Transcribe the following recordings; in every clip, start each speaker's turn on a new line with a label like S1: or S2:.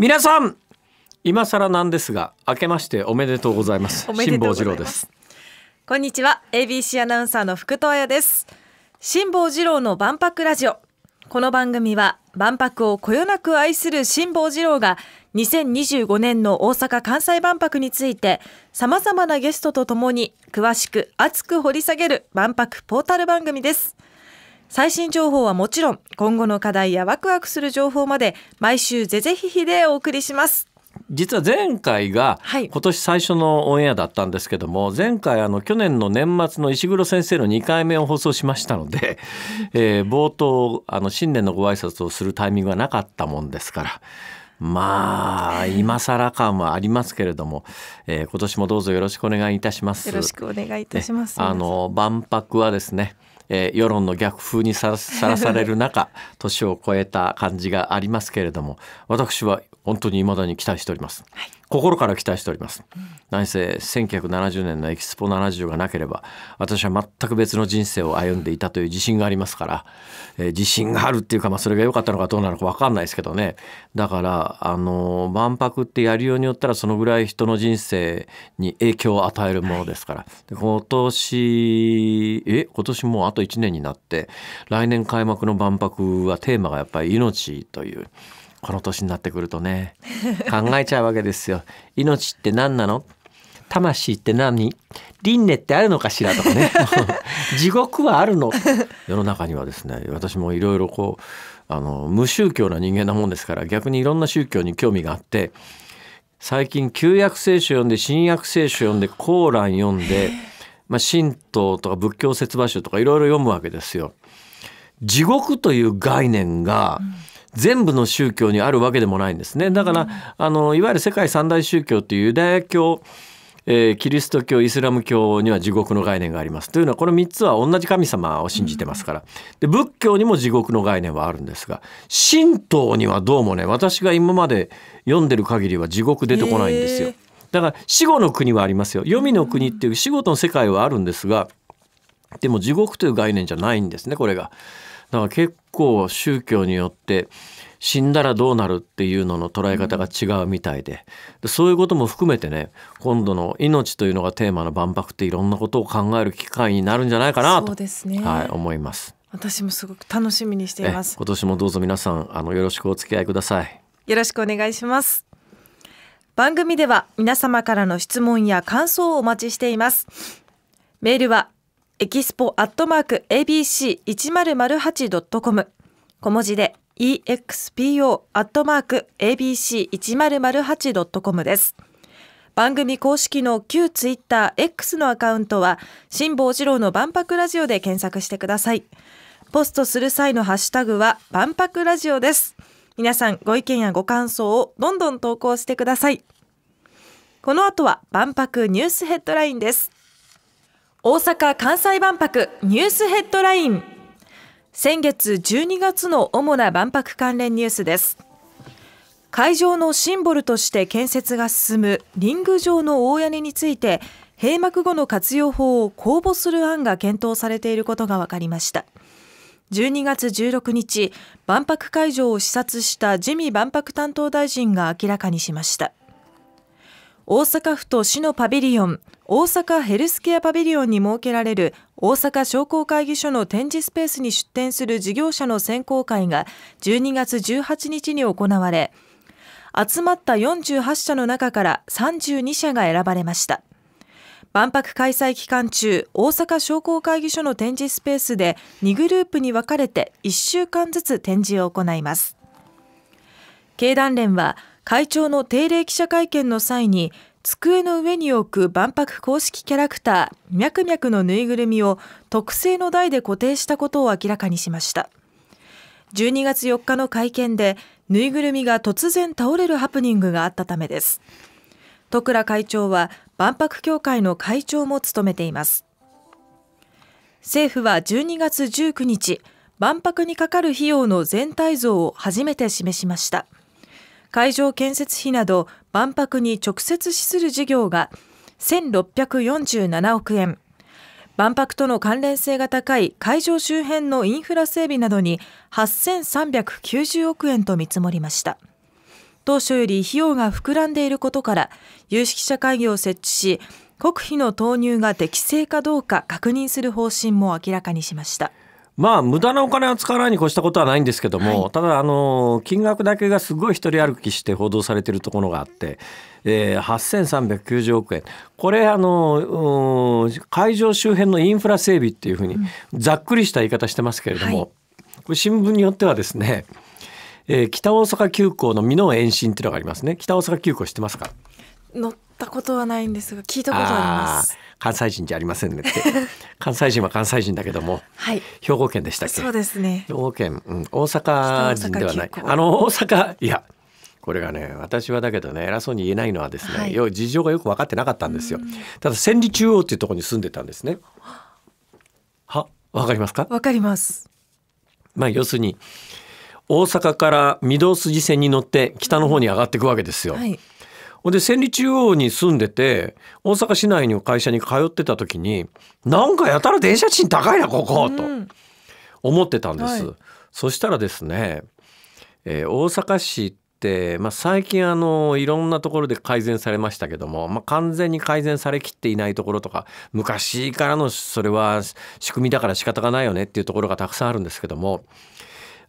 S1: 皆さん今更なんですが明けましておめでとうございます
S2: 辛坊治郎ですこんにちは ABC アナウンサーの福藤彩です辛坊治郎の万博ラジオこの番組は万博をこよなく愛する辛坊治郎が2025年の大阪・関西万博についてさまざまなゲストとともに詳しく熱く掘り下げる万博ポータル番組です。最新情報はもちろん今後の課題やワクワクする情報まで毎週ぜぜひひでお送りします
S1: 実は前回が今年最初のオンエアだったんですけども、前回あの去年の年末の石黒先生の2回目を放送しましたので、えー、冒頭あの新年のご挨拶をするタイミングがなかったもんですからまあ今更感はありますけれども、えー、今年もどうぞよろしくお願いいたします。よろしく
S2: お願いいたします。あ
S1: の万博はですねえー、世論の逆風にさら される中年を超えた感じがありますけれども私は本当に未だに期待しております。はい心から期待しております。何せ1970年のエキスポ70がなければ私は全く別の人生を歩んでいたという自信がありますから、えー、自信があるっていうか、まあ、それが良かったのかどうなのか分かんないですけどねだからあの万博ってやるようによったらそのぐらい人の人生に影響を与えるものですから、今年え今年もうあと1年になって来年開幕の万博はテーマがやっぱり「命」という。この年になってくるとね考えちゃうわけですよ命って何なの魂って何輪廻ってあるのかしらとかね 地獄はあるの世の中にはですね私もいろいろこうあの無宗教な人間なもんですから逆にいろんな宗教に興味があって最近旧約聖書読んで新約聖書読んでコーラン読んで、まあ、神道とか仏教説話集とかいろいろ読むわけですよ。地獄という概念が、うん全部の宗教にあるわけでもないんですね。だから、あのいわゆる世界三大宗教というユダヤ教えー、キリスト教イスラム教には地獄の概念がありますというのはこの3つは同じ神様を信じてますからで仏教にも地獄の概念はあるんですが神道にはどうもね私が今まで読んでる限りは地獄出てこないんですよ。だから死後の国はありますよ。黄泉の国っていう死後の世界はあるんですがでも地獄という概念じゃないんですねこれが。だから結構宗教によって死んだらどうなるっていうのの捉え方が違うみたいででそういうことも含めてね今度の「命」というのがテーマの万博っていろんなことを考える機会になるんじゃないかなと、ね、はい、思います。
S2: 私もすごく楽しみにしています
S1: 今年もどうぞ皆さんあのよろしくお付き合いください
S2: よろしくお願いします番組では皆様からの質問や感想をお待ちしていますメールはエキスポアットマーク abc1008.com 小文字で expo アットマーク abc1008.com です。番組公式の旧ツイッター X のアカウントは辛坊治郎の万博ラジオで検索してください。ポストする際のハッシュタグは万博ラジオです。皆さんご意見やご感想をどんどん投稿してください。この後は万博ニュースヘッドラインです。大阪・関西万博ニュースヘッドライン先月12月の主な万博関連ニュースです会場のシンボルとして建設が進むリング状の大屋根について閉幕後の活用法を公募する案が検討されていることが分かりました12月16日万博会場を視察した自見万博担当大臣が明らかにしました大阪府と市のパビリオン大阪ヘルスケアパビリオンに設けられる大阪商工会議所の展示スペースに出展する事業者の選考会が12月18日に行われ集まった48社の中から32社が選ばれました万博開催期間中大阪商工会議所の展示スペースで2グループに分かれて1週間ずつ展示を行います経団連は会長の定例記者会見の際に机の上に置く万博公式キャラクターミャクミャクのぬいぐるみを特製の台で固定したことを明らかにしました12月4日の会見でぬいぐるみが突然倒れるハプニングがあったためです徳倉会長は万博協会の会長も務めています政府は12月19日万博にかかる費用の全体像を初めて示しました会場建設費など万博に直接資する事業が1647億円万博との関連性が高い会場周辺のインフラ整備などに8390億円と見積もりました当初より費用が膨らんでいることから有識者会議を設置し国費の投入が適正かどうか確認する方針も明らかにしました
S1: まあ、無駄なお金は使わないに越したことはないんですけども、はい、ただ、あの、金額だけがすごい一人歩きして報道されているところがあって、えー、8390億円。これ、あの、会場周辺のインフラ整備っていうふうに、ざっくりした言い方してますけれども、はい、これ新聞によってはですね、えー、北大阪急行の美濃延伸っていうのがありますね。北大阪急行知ってますか
S2: 乗ったことはないんですが、聞いたことあります。
S1: 関西人じゃありませんねって 関西人は関西人だけども、はい、兵庫県でしたっけそうですね兵庫県、うん、大阪人ではないあの大阪いやこれがね私はだけどね偉そうに言えないのはですね、はい、事情がよく分かってなかったんですよただ千里中央っていうところに住んでたんですねはわかりますかわかりますまあ要するに大阪から御堂筋線に乗って北の方に上がっていくわけですよ、はいほんで、千里中央に住んでて、大阪市内の会社に通ってた時に、なんかやたら電車賃高いな、ここ、と思ってたんです。はい、そしたらですね、えー、大阪市って、まあ、最近あのいろんなところで改善されましたけども、まあ、完全に改善されきっていないところとか昔からのそれは仕組みだから仕方がないよねっていうところがたくさんあるんですけども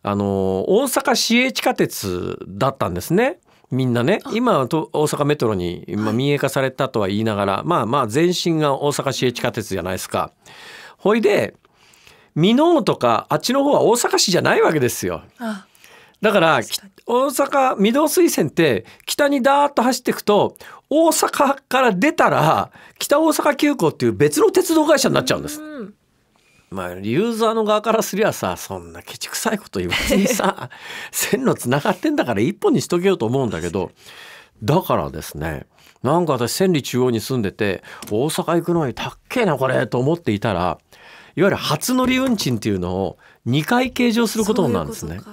S1: あの大阪市営地下鉄だったんですね。みんなね今と大阪メトロに、今民営化されたとは言いながら、はい、まあまあ全身が大阪市営地下鉄じゃないですか。ほいで箕面とかあっちの方は大阪市じゃないわけですよ。だから大阪御堂水線って北にダーッと走っていくと大阪から出たら北大阪急行っていう別の鉄道会社になっちゃうんです。うんまあユーザーの側からすりゃさそんなケチくさいこと言わずにさ 線路つながってんだから一本にしとけよと思うんだけどだからですねなんか私千里中央に住んでて大阪行くのにたっけえなこれと思っていたらいわゆる初乗り運賃っていうのを2回計上することなんですね。ううか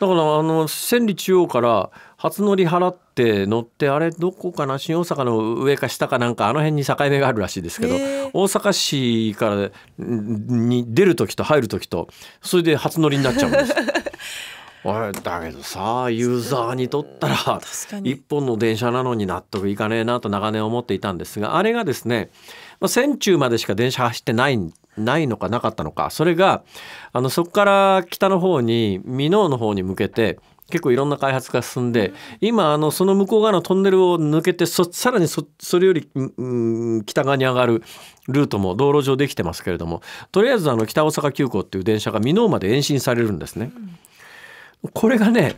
S1: だからあの千里中央から初乗り払ってって乗ってあれどこかな新大阪の上か下かなんかあの辺に境目があるらしいですけど、大阪市からに出る時と入る時とそれで初乗りになっちゃうんです。だけどさユーザーにとったら1本の電車なのに納得いかねえなと長年思っていたんですがあれがですね、ま線中までしか電車走ってないないのかなかったのかそれがあのそこから北の方に箕面の方に向けて結構いろんな開発が進んで今あのその向こう側のトンネルを抜けてそさらにそそれより、うん、北側に上がるルートも道路上できてますけれどもとりあえずあの北大阪急行っていう電車が箕面まで延伸されるんですね。これがね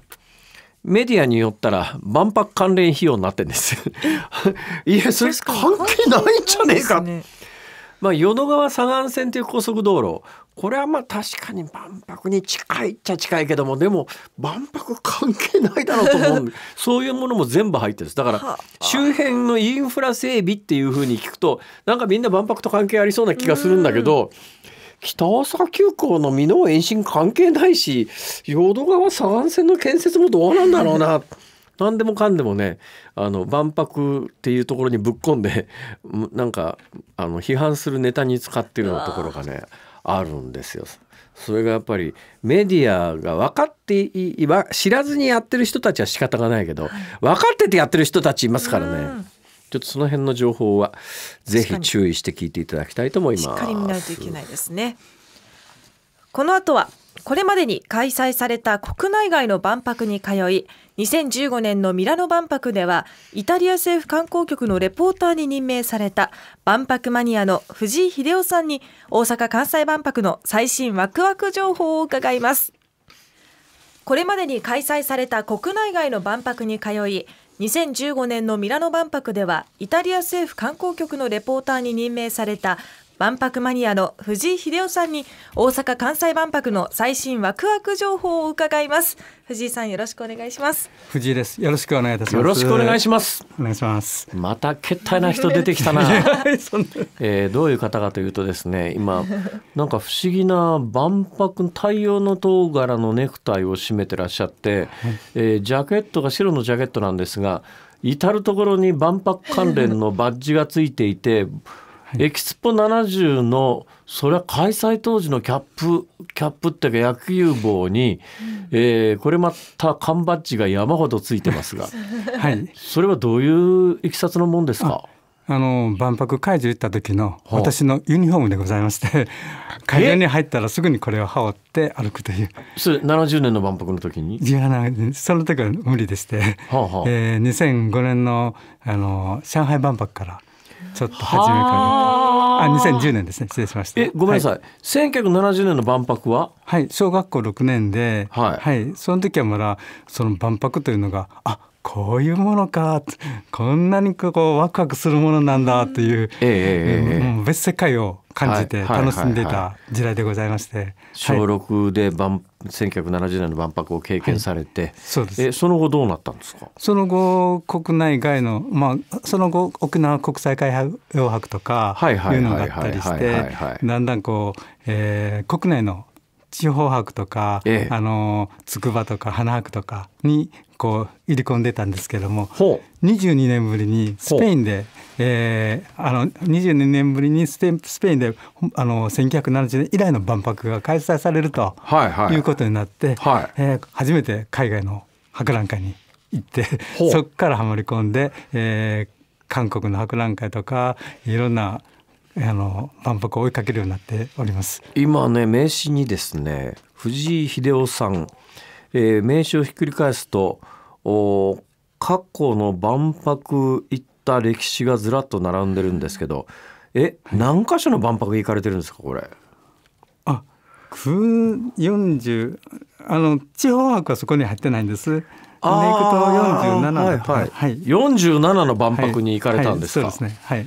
S1: メディアによったら万博関連費用になってんです いやそれ関係ないんじゃねえか。まあ、淀川左岸線という高速道路これはまあ確かに万博に近いっちゃ近いけどもでも万博関係ないだろうと思う そういうものも全部入ってるんですだから周辺のインフラ整備っていうふうに聞くとなんかみんな万博と関係ありそうな気がするんだけど。北朝急行の箕面延伸関係ないし淀川左岸線の建設もどうなんだろうな何でもかんでもねあの万博っていうところにぶっ込んで なんかあの批判するネタに使ってるようなところがねあるんですよ。それがやっぱりメディアが分かってい知らずにやってる人たちは仕方がないけど分かっててやってる人たちいますからね。ちょっとその辺の情報はぜひ注意して聞いていただきたいと思います。しっか
S2: り見ないといけないですね。この後はこれまでに開催された国内外の万博に通い2015年のミラノ万博ではイタリア政府観光局のレポーターに任命された万博マニアの藤井秀夫さんに大阪・関西万博の最新ワクワク情報を伺いますこれまでに開催された国内外の万博に通い2015年のミラノ万博ではイタリア政府観光局のレポーターに任命された万博マニアの藤井秀夫さんに大阪・関西万博の最新ワクワク情報を伺います藤井さんよろしくお願いします
S3: 藤井ですよろしくお願いいたしますよろしくお願いしますお願いしますまた決体な人出てきたな
S1: えー、どういう方かというとですね今なんか不思議な万博太陽の塔柄のネクタイを締めてらっしゃって、えー、ジャケットが白のジャケットなんですが至る所に万博関連のバッジがついていてエキスポ70のそれは開催当時のキャップキャップっていうか野球帽に、うん、えー、これまた缶バッジが山ほ
S3: どついてますが、はい、それはどういういきさつのもんですかあの万博会場行った時の私のユニフォームでございまして、会場に入ったらすぐにこれを羽織って歩くというそれ70年の万博の時にいやその時は無理でして、はあはあ、えー、2005年のあの上海万博からちょっと初めからあ2010年ですね失礼しましたえごめんなさい、はい、1970年の万博ははい小学校6年で、はい、はい、その時はまだその万博というのがあこういうものかこんなにこうワクワクするものなんだという、えええー、別世界を感じて楽しんでた時代でございまして、小
S1: 6で万1970年の万博を経験されて、はい、
S3: そうですえその後どうなったんですかその後国内外の、まあ、その後沖縄国際海洋博とかいうのがあったりしてだんだんこう、えー、国内の地方博とか、ええ、あの筑波とか花博とかにこう入り込んでたんですけども22年ぶりにスペインで、えー、あの22年ぶりにスペインであの1970年以来の万博が開催されると、い、うことになって、はい、えー、初めて海外の博覧会に行ってそこからはまり込んで、えー、韓国の博覧会とかいろんなあの万博を追いかけるようになっております
S1: 今ね名刺にですね藤井秀夫さんえー、名刺をひっくり返すとお過去の万博行った歴史がずらっと並んでるんで
S3: すけどえ、何箇所の万博行かれてるんですかこれあ40あの地方博はそこに入ってないんです。あ行くと47の、はいはいはい、47の万博に行かれたんですか、はいはい、そうですね、はい、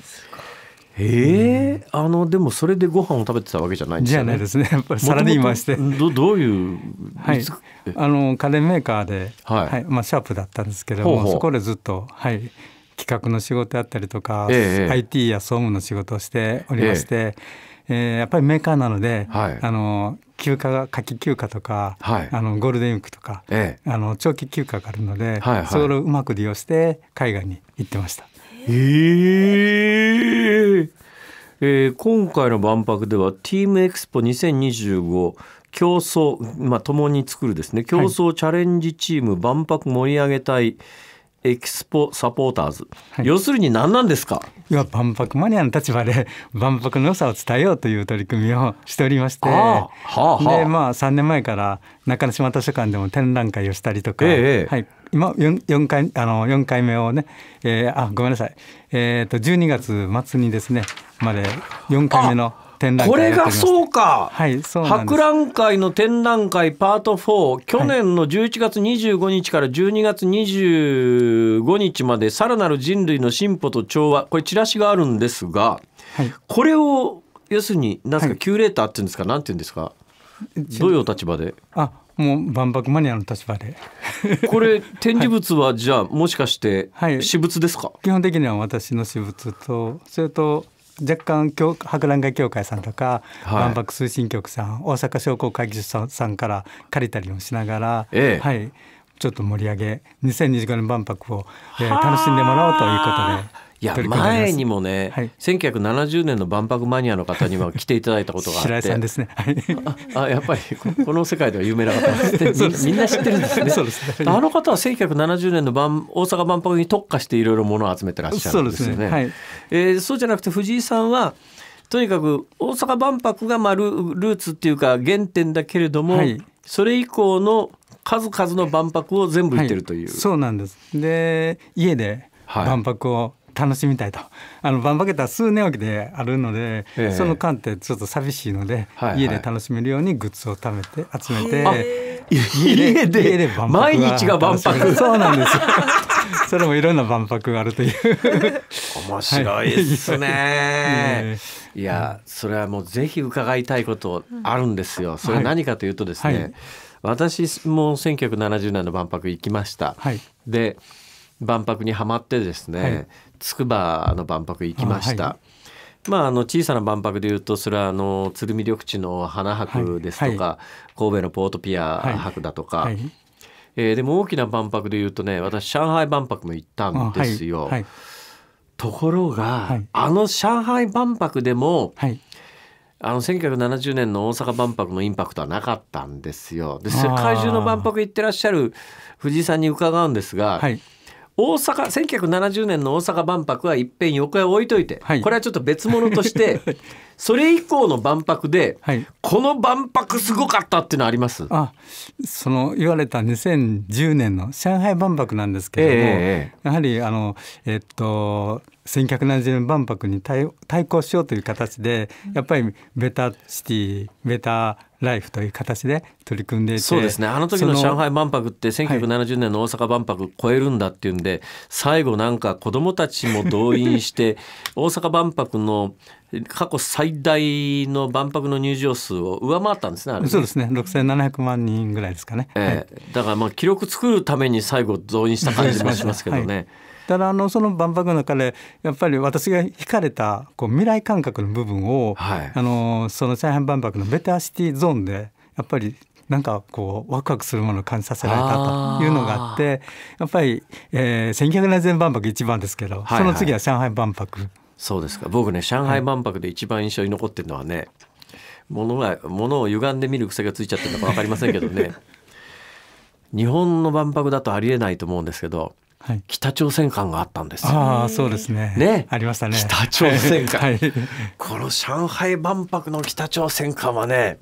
S3: へえ、うん、あのでもそれでご飯を食べてたわけじゃないんですよね。じゃないですね。やっぱりサラリーマンして。
S1: どどうい
S3: うはい。あの家電メーカーで、はい、はい、まあシャープだったんですけども、ほうほうそこでずっとはい。企画の仕事やったりとか、ええ、IT や総務の仕事をしておりまして、えええー、やっぱりメーカーなので、はい、あの休暇が夏季休暇とか、はい、あのゴールデンウィークとか、あの長期休暇があるので、はいはい、それをうまく利用して海外に行ってました。え
S1: ええー、今回の万博ではティームエクスポ2025競争、まあ、共に作るですね競争チャレンジチーム万博盛り上げ
S3: 隊エキスポサポーターズ、はい、要するに何なんですか万博マニアの立場で 万博の良さを伝えようという取り組みをしておりまして、はあはあ、でまあ3年前から中之島図書館でも展覧会をしたりとか、ええ、はい、今 4, 4, 回あの4回目をね、えー、あごめんなさい、えーと、12月末にですねまで4回目の展覧会これがそうか、はい、そう博覧
S1: 会の展覧会パート4去年の11月25日から12月25日までさらなる人類の進歩と調和これチラシがあるんですが、はい、これを要するに何ですか、はい、キューレーターっていうんですか何ていうんですか
S3: どういうお立場であもう万博マニアの立場でこれ展示物はじゃあもしかして私物ですか、はい、基本的には私の私物とそれと若干博覧会協会さんとか、はい、万博推進局さん大阪商工会議所さんから借りたりもしながら、ええ、はい、ちょっと盛り上げ2025年万博を、えー、楽しんでもらおうということで。いや前にも
S1: ね、はい、1970年の万博マニアの方には来ていただいたことがあって白井さんですね、はい、あやっぱりこの世界では有名な方ですねみんな知ってるんですねそうですねあの方は1970年の万大阪万博に特化していろいろものを集めてらっしゃるんですよね。そう、ねはい、えー、そうじゃなくて藤井さんはとにかく大阪万博がまあルーツっていうか原点だけれども、はい、それ以降の数々の万博を全部行ってるという。そ
S3: うなんですで家で万博を楽しみたいとあの万博って数年おきであるので、えー、その間ってちょっと寂しいので、はいはい、家で楽しめるようにグッズを貯めて集めて家で家で毎日が万博そうなんですよ それもいろんな万博があるという面白いですね。
S1: いや、それはもうぜひ伺いたいことあるんですよ。それ何かというとですね、はい私も1970年の万博行きました。はい、で万博にはまってですね、つくばの万博行きました。まあ、あの小さな万博でいうとそれはあの鶴見緑地の花博ですとか、神戸のポートピア博だとか、えでも大きな万博でいうとね私上海万博も行ったんですよ。ところが、あの上海万博でも、あの1970年の大阪万博のインパクトはなかったんですよ。で世界中の万博行ってらっしゃる藤井さんに伺うんですが。はい大阪1970年の大阪万博は一遍横へ置いといて、はい、これはちょっと別物として それ以降の万博で、はい、この万博すご
S3: かったっていうのはありますあその言われた2010年の上海万博なんですけれども、えー、やはりあのえっと1 9 7 0年万博に対対抗しようという形でやっぱりベタシティベタライフという形で取り組んでいてそうですねあの時の上海
S1: 万博って1970年の大阪万博超えるんだっていうんで、はい、最後なんか子どもたちも動員して 大阪万博の過去最大の万博の入場数を上回ったんですね、ね、そうです
S3: ね6700万人ぐらいですかね、え
S1: ー、はい、だからまあ記録作るために最後増員した感じもしますけどね。はい
S3: ただあのその万博の中でやっぱり私が惹かれたこう未来感覚の部分を、はい、あのその上海万博のベターシティゾーンでやっぱりなんかこうワクワクするものを感じさせられたというのがあってやっぱり、えー、1900年前万博一番ですけど、はいはい、その次は上海万博。
S1: そうですか僕ね上海万博で一番印象に残ってるのはね、はい、物が物を歪んで見る癖がついちゃってるのか分かりませんけどね 日本の万博だとありえないと思うんですけど北朝鮮感があったんですよ。ああそうですね。ねありましたね。北朝鮮感、はい、この上海万博の北朝鮮感はね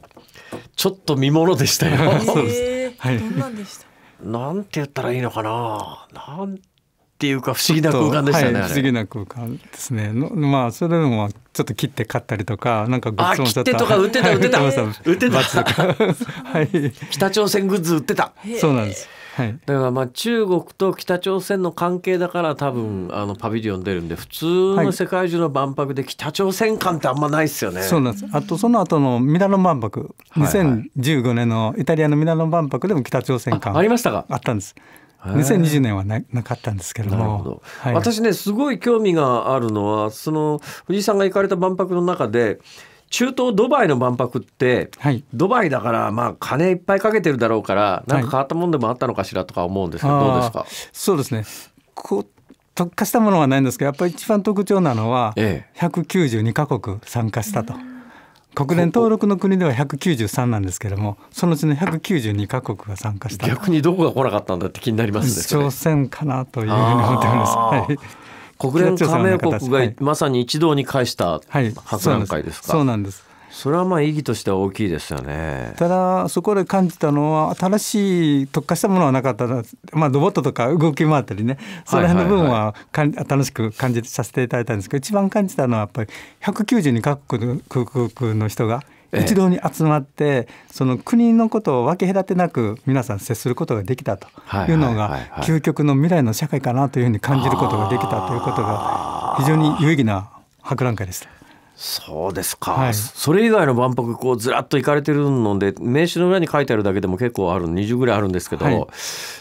S1: ちょっと見ものでしたよ。そうですはい、どんなんでしたなんて言ったらいいのかななん
S3: ていうか不思議な空間でしたね、はい、不思議な空間ですねまあそれでもちょっと切って買ったりとかなんかグッズもちょっととか売ってた売ってた、売ってた はい、北朝鮮グッズ売ってたそうなんですはい、だからまあ中国と
S1: 北朝鮮の関係だから多分あのパビリオン出るんで普通の世界中の万博で北朝鮮感ってあんまないですよね、はい、そうなんです
S3: あとその後のミラノ万博2015年のイタリアのミラノ万博でも北朝鮮感ありましたかあったんです2020年はななかったんですけれども、はい、私ねすごい興味があるのはその藤
S1: 井さんが行かれた万博の中で中東ドバイの万博って、はい、ドバイだからまあ金いっぱいかけてるだろうからなんか変わったもんでもあったのかしらとか思うんですけど、はい、どうですか
S3: そうですねこ特化したものはないんですけどやっぱり一番特徴なのは、ええ、192カ国参加したと。国連登録の国では193なんですけれどもそのうちの192か国が参加した逆
S1: にどこが来なかったんだって気になりますね朝
S3: 鮮かなというふうに思ってます、はい国連加盟国
S1: がまさに一堂に会した博覧会ですか、はい、そうなんですそれはまあ意義としては大きいですよね
S3: ただそこで感じたのは新しい特化したものはなかったまあ、ロボットとか動き回ったりねその辺の部分はかん、楽しく感じさせていただいたんですけど一番感じたのはやっぱり192カ国の人が一堂に集まって、その国のことを分け隔てなく皆さん接することができたというのが、究極の未来の社会かなというふうに感じることができたということが非常に有意義な博覧会でした。
S1: そうですか、はい、それ以外の万博こうずらっと行かれてるので名刺の裏に書いてあるだけでも結構ある20ぐらいあるんですけど、はい、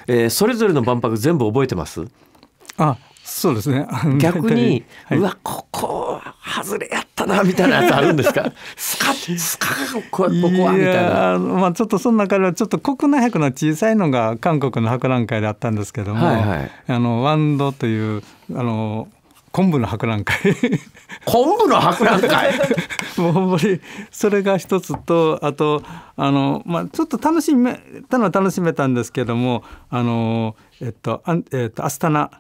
S1: えー、それぞれの万博全部覚えてます
S3: あそうですね逆に、はい、うわここ
S1: 外れやったなみたいなやつあるんですかスカッスカッこ
S3: こはみたいなまあ、ちょっとその中ではちょっと国内博の小さいのが韓国の博覧会であったんですけども、はいはい、あのワンドというあの昆布の博覧会昆
S1: 布の博覧会
S3: もうほんまにそれが一つとあとあの、まあ、ちょっと楽しめたのは楽しめたんですけどもあのえっとあえっとアスタナ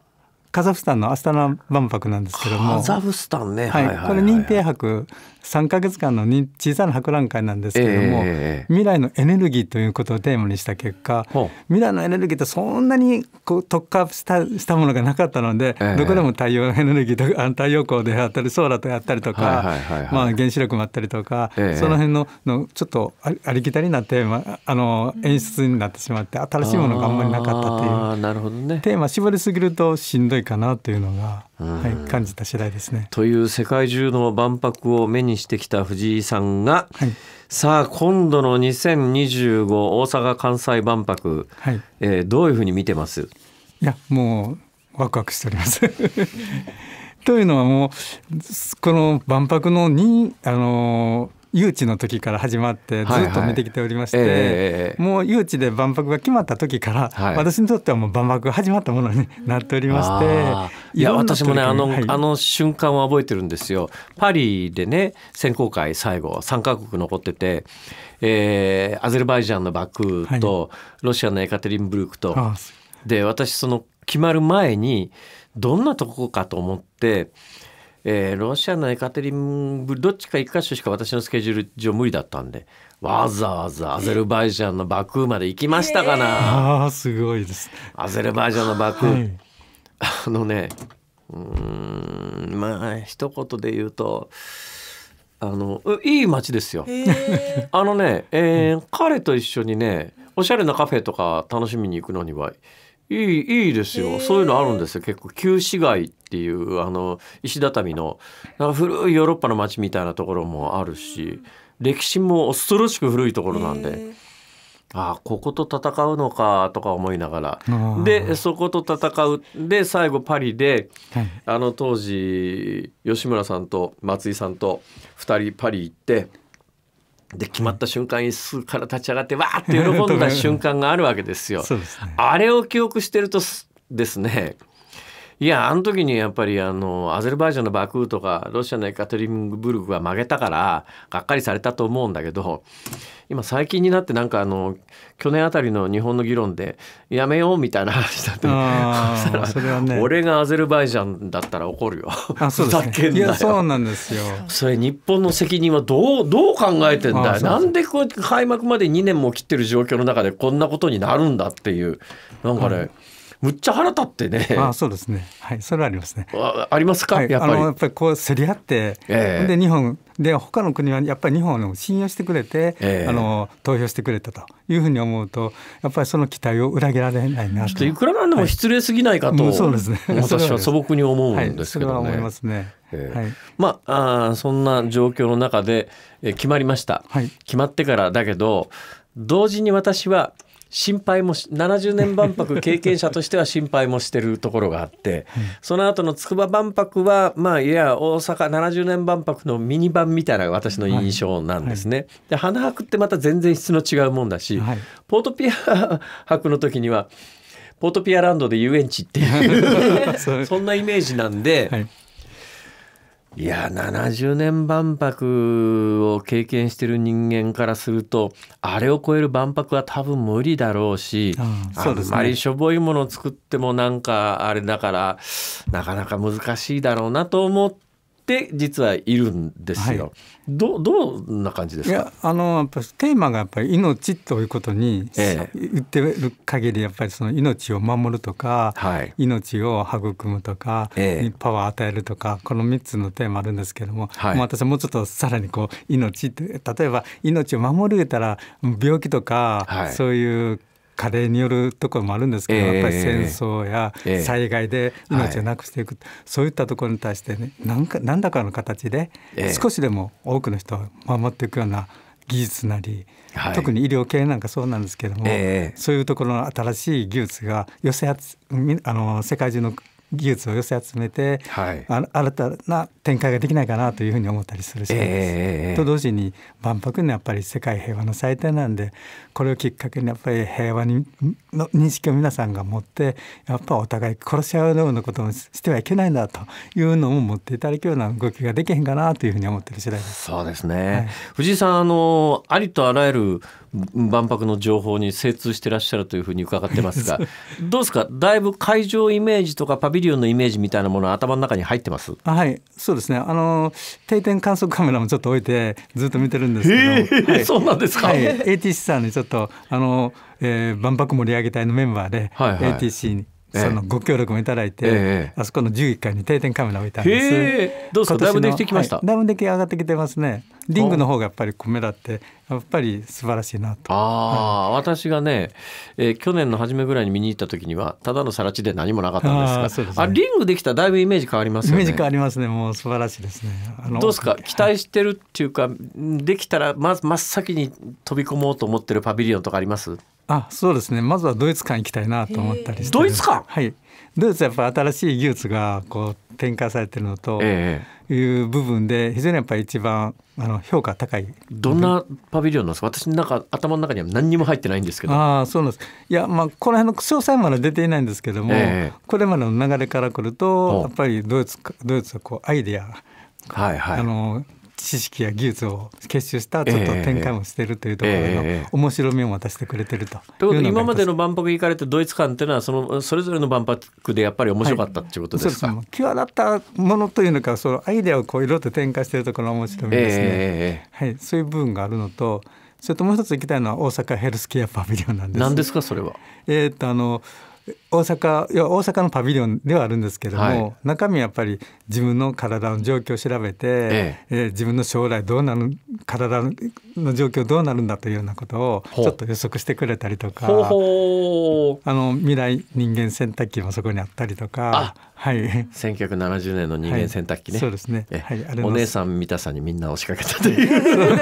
S3: カザフスタンのアスタナ万博なんですけどもカザフスタンね、はいこれ認定博3か月間のに小さな博覧会なんですけれども、えー、未来のエネルギーということをテーマにした結果、未来のエネルギーってそんなにこう特化したしたものがなかったので、えー、どこでも太陽エネルギーとか 太陽光であったりソーラーとやったりとか原子力もあったりとか、えー、その辺ののちょっとありきたりなテーマあの演出になってしまって新しいものがあんまりなかったという、ね、テーマ絞りすぎるとしんどいかなというのが。はい、感じた次第ですね。
S1: という世界中の万博を目にしてきた藤井さんが、はい、さあ今度の2025大阪・関西万博、はい、えー、どういうふうに見てます
S3: いやもうワクワクしております というのはもうこの万博のにあの誘致の時から始まってずっと見てきておりまして、はいはいえー、もう誘致で万博が決まった時から、はい、私にとってはもう万博が始まったものになっておりましていや私もねあのはい、あ
S1: の瞬間を覚えてるんですよ。パリでね選考会最後3カ国残ってて、えー、アゼルバイジャンのバクーと、ロシアのエカテリンブルクと。で私その決まる前にどんなとこかと思ってえー、ロシアのエカテリンブルどっちか1箇所しか私のスケジュール上無理だったんでわざわざアゼルバイジャンのバクーまで行きましたかな、えー、あすごいですアゼルバイジャンのバクー、はい、あのねうんまあ一言で言うとあのいい街ですよ、えー、あのね、えー、彼と一緒にねおしゃれなカフェとか楽しみに行くのにはいいいいですよそういうのあるんですよ結構旧市街っていうあの石畳のなんか古いヨーロッパの街みたいなところもあるし歴史も恐ろしく古いところなんで。ああここと戦うのかとか思いながらでそこと戦うで最後パリで、はい、あの当時吉村さんと松井さんと2人パリ行ってで決まった瞬間椅子から立ち上がってわーって喜んだ 瞬間があるわけですよ。すね、あれを記憶してるとですねいやあの時にやっぱりあのアゼルバイジャンのバクーとかロシアのエカテリンブルクが負けたからがっかりされたと思うんだけど今最近になってなんかあの去年あたりの日本の議論でやめようみたいな話だった それは、ね、俺がアゼルバイジャンだったら怒るよ。そうです、ね、いやそうなんですよ。それ日本の責任はどうどう考えてんだよ。なんでこう開幕まで2年も切ってる状況の中でこんなことになるんだっていうなんかね。うんむっちゃ腹立って
S3: ねあそうですねはいそれはありますねあありますか、はい、やっぱりあのやっぱりこう競り合って、えー、で日本で他の国はやっぱり日本を信用してくれて、えー、あの投票してくれたというふうに思うとやっぱりその期待を裏切られないなとちょっといくらなんでも失礼すぎないかと、はい、そうですね私は素朴に思うんですけどね、はい、思いますね、えー、はい、
S1: まああそんな状況の中で、えー、決まりました、はい、決まってからだけど同時に私は「心配も70年万博経験者としては心配もしてるところがあって、その後の筑波万博はまあいや大阪70年万博のミニ版みたいな私の印象なんですね。はいはい、で花博ってまた全然質の違うもんだし、はい、ポートピア博の時にはポートピアランドで遊園地っていう そんなイメージなんで。いや70年万博を経験してる人間からするとあれを超える万博は多分無理だろうし、うんそうね、あんまりしょぼいものを作ってもなんかあれだからなかなか難しいだろうなと思って。って実はいる
S3: んですよ。はい、どどんな感じですかあのやっぱテーマがやっぱり命ということに、ええ、言ってる限りやっぱりその命を守るとか、はい、命を育むとか、ええ、パワーを与えるとかこの3つのテーマあるんですけども、はい、も私はもうちょっとさらにこう命って例えば命を守れたら病気とか、はい、そういう加齢によるところもあるんですけど、やっぱり戦争や災害で命をなくしていく、そういったところに対してね何からかの形で少しでも多くの人を守っていくような技術なり、特に医療系なんかそうなんですけども、えー、そういうところの新しい技術が寄せ集あの世界中の技術を寄せ集めて、はい、あ新たな展開ができないかなというふうに思ったりするし、えー、と同時に万博のやっぱり世界平和の祭典なんでこれをきっかけにやっぱり平和にの認識を皆さんが持ってやっぱお互い殺し合うようなことをしてはいけないんだというのを持っていただくような動きができへんかなというふうに思ってる次第です。
S1: そうですね、はい、藤井さんあのありとあらゆる万博の情報に精通してらっしゃるというふうに伺ってますが どうですかだいぶ会場イメージとかパビリオンのイメージみたいなものは頭の中に入ってます
S3: はいそうですねあの定点観測カメラもちょっと置いてずっと見てるんですけど、はい、そうなんですか、はい、ATC さんにちょっとあの、えー、万博盛り上げ隊のメンバーで、はいはい、ATC にそのご協力もいただいて、ええ、あそこの11階に定点カメラ置いたんですどうですかだいぶできてきました、はい、だいぶ出来上がってきてますねリングの方がやっぱり米だってやっぱり素晴らしいなと
S1: あ、はい、私がね、えー、去年の初めぐらいに見に行った時にはただのさら地で何もなかったんですが、ね、あリングできたらだいぶイメージ変わります、ね、イメージ変わ
S3: りますねもう素晴らしいですねどうです
S1: か期待してるっていうか、はい、できたらまず真っ先に飛び込もうと思ってるパビリオンとかあります
S3: あそうですねまずはドイツ館行きたいなと思ったりしてドイツ館はいドイツはやっぱ新しい技術がこう展開されてるのという部分で非常にやっぱり一番あの評価高いどんなパビリオンなんですか私の中頭の中には何にも入ってないんですけどああそうなんですいやまあこの辺の詳細まで出ていないんですけども、これまでの流れからくるとやっぱりドイツドイツはこうアイデア、はいはい、あの知識や技術を結集したちょっと展開もしてるというところの面白みを渡してくれてるというと今
S1: までの万博行かれてドイツ館っていうのはそのそれぞれの万博でやっぱり面白かったっていうことですか、はい、そうで
S3: す際立ったものというのかそのアイデアをこういろいろと展開してるところの面白みですね、えー、はい、そういう部分があるのとそれともう一つ行きたいのは大阪ヘルスケアパビリオンなんです。何ですかそれは。えっ、とあの大阪要は大阪のパビリオンではあるんですけども、はい、中身やっぱり自分の体の状況を調べて、えええー、自分の将来どうなる体の状況どうなるんだというようなことをちょっと予測してくれたりとかあの未来人間洗濯機もそこにあったりとか。
S1: はい、1970年の人間洗濯機ね、はい、そうですね、はい、あれお姉さん見たさにみんな押しかけたという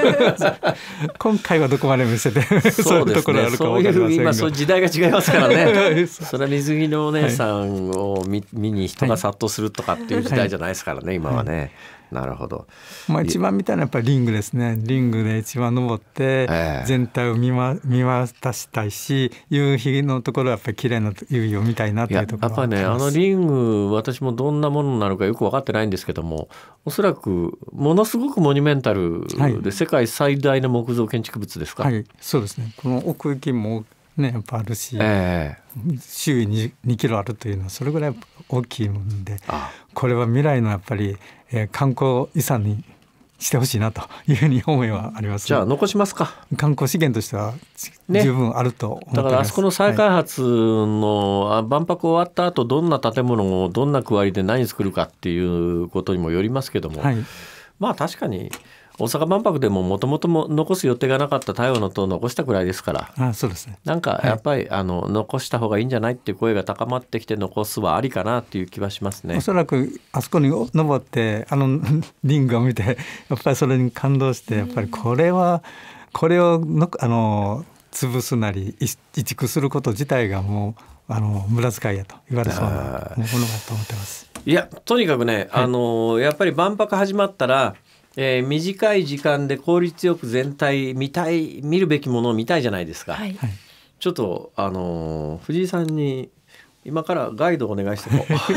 S3: 今回はどこまで見せてそういうところあるか分かりませんそういう今そう時代が違いますからね それ
S1: 水着のお姉さんを見, 見に人が殺到するとかっていう時代じゃないですからね、今はね。なるほど。
S3: まあ一番見たいのはやっぱりリングですね。リングで一番登って全体を見ま、見渡したいし、夕日のところはやっぱり綺麗な夕日を見たいなっていうところや。やっぱねあの
S1: リング私もどんなものなのかよく分かってないんですけども、おそらくものすごくモニュメンタルで、世界最大の木造建築物ですか。ははい、
S3: そうですね。この奥行きもねやっぱあるし、えー、周囲に2キロあるというのはそれぐらい大きいもんでこれは未来のやっぱり、えー、観光遺産にしてほしいなというふうに思いはあります、ね、じゃあ残しますか観光資源としては、ね、十分あるとだからあそこの再開
S1: 発の、はい、万博終わった後どんな建物をどんな区割りで何作るかっていうことにもよりますけども、はい、まあ確かに。大阪万博でももともとも残す予定がなかった太陽の塔を残したくらいですからあそうですねなんかやっぱり、はい、あの残した方がいいんじゃないっていう声が高まってきて残すはありかなっていう気はしますねおそ
S3: らくあそこに登ってあのリングを見て やっぱりそれに感動してやっぱりこれはこれをのあの潰すなり移築すること自体がもうあの無駄遣いやと言われそうなものだと思ってま
S1: す。いやとにかくね、はい、あのやっぱり万博始まったらえー、短い時間で効率よく全体見たい見るべきものを見たいじゃないですか、はい、ちょっとあの藤井さんに今からガイドお願いしても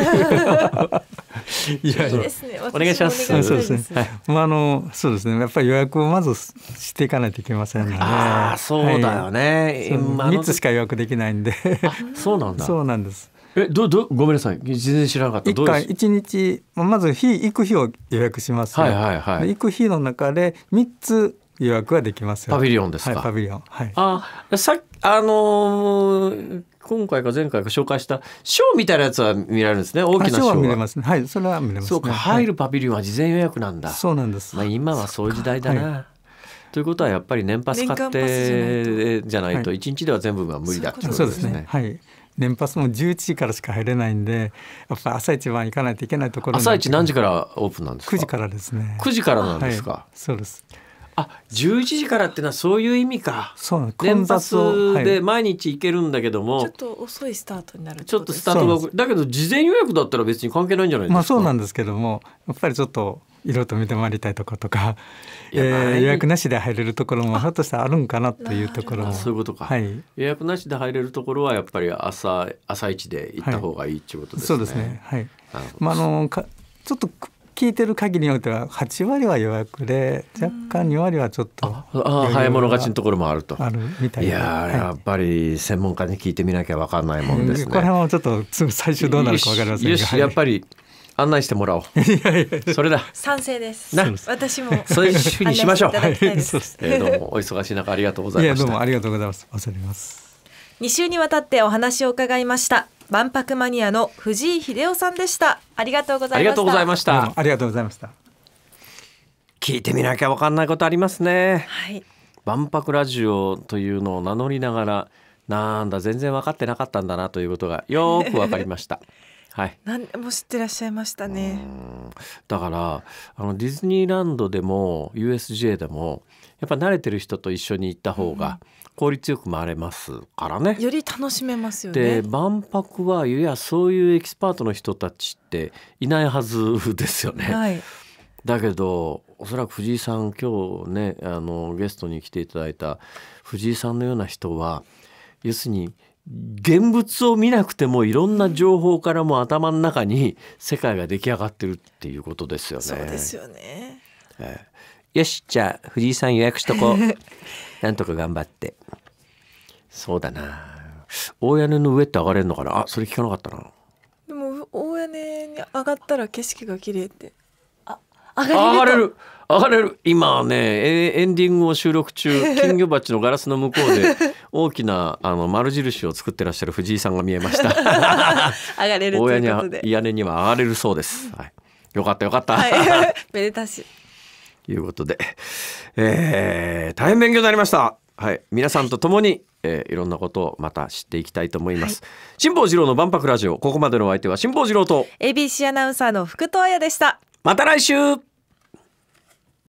S1: いやいやお願いします。そうですね。はい、ま
S3: ああのそうですね。やっぱり予約をまずしていかないといけませんので。ああそうだよね。三、はい、つしか予約できないんで。そうなんだ。そうなんです。えどどごめんなさい全然知らなかった一回一日まず日行く日を予約しますはいはいはい、行く日の中で3つ予約はできますパビリオンですか、はい、パビリオン、はい、
S1: あさあのー、今回か前回か紹介したショーみたいなやつは見られるんですね大きなショーは見れますねはいそれは見れます、ね、そうか、入るパビリオンは事前予約なんだ、はい、そうなんです、まあ、今はそういう時代だな、ということはやっぱり年パス買ってじゃないと一日では全部は無理だということですね。そうですね。
S3: はい。年パスも11時からしか入れないんでやっぱ朝一番行かないといけないところ朝一何
S1: 時からオープンなんですか
S3: 9時からですね9時からなんですか、はい、そうですあ11時からっていうのはそういう意味かそう年パ
S1: スで毎日行けるんだけども、はい、ちょっ
S2: と遅いスタートになるちょっとスタートが
S1: だけど事前予約だったら別に関係ないんじゃないですかまあそうな
S3: んですけどもやっぱりちょっと色と見て回りたいとことか、えー、予約なしで入れるところもひょっとしたらあるんかなというところもそういうことか、はい、
S1: 予約なしで入れるところはやっぱり朝朝一で行った方がいいっていうことですね、はい、そうですねはい
S3: あのかちょっと聞いてる限りにおいては8割は予約で若干2割はちょっとああ早物勝ちのところもあるとあるみたいいや、はい、や
S1: っぱり専門家に聞いてみなきゃ分かんないもんですねこれはちょっと最終どうなるか分かりませんがやっぱり案内してもらおう。それだ。
S2: 賛成です。な、私も。そういうふうにしましょう。はい、えー、
S1: どうもお忙しい中ありがとうございました。どうもありがとうございます。
S3: 忘れます。
S2: 二週にわたってお話を伺いました。万博マニアの藤井秀夫さんでした。ありがとうございました。ありがとうござい
S3: ました。ありがとうございました。
S1: 聞いてみなきゃわかんないことありますね。はい。万博ラジオというのを名乗りながら。なんだ全然分かってなかったんだなということがよくわかりました。はい、
S2: 何でも知ってらっしゃいましたね
S1: だからあのディズニーランドでも USJ でもやっぱ慣れてる人と一緒に行った方が効率よく回れますからね、うん、より楽しめますよねで万博はいやそういうエキスパートの人たちっていないはずですよね、はい、だけどおそらく藤井さん今日ねあのゲストに来ていただいた藤井さんのような人は要するに現物を見なくてもいろんな情報からも頭の中に世界が出来上がってるっていうことですよね。そうですよね。えー、よしじゃあ藤井さん予約しとこう。なんとか頑張って。そうだな。大屋根の上って上がれるのかな。あそれ聞かなかったな。
S3: で
S2: も大屋根に上がったら景色が綺麗って。
S1: あ上がれる。上がれる今ねエンディングを収録中 金魚鉢のガラスの向こうで大きなあの丸印を作ってらっしゃる藤井さんが見えました 上がれるということで屋根には上がれるそうです、はい、よかったよかった、はい、
S2: めでたし
S1: いうことで、えー、大変勉強になりましたはい、皆さんとともに、えー、いろんなことをまた知っていきたいと思います、はい、辛坊治郎の万博ラジオここまでのお相手は辛坊治郎と
S2: ABC アナウンサーの福藤彩でした
S1: また来週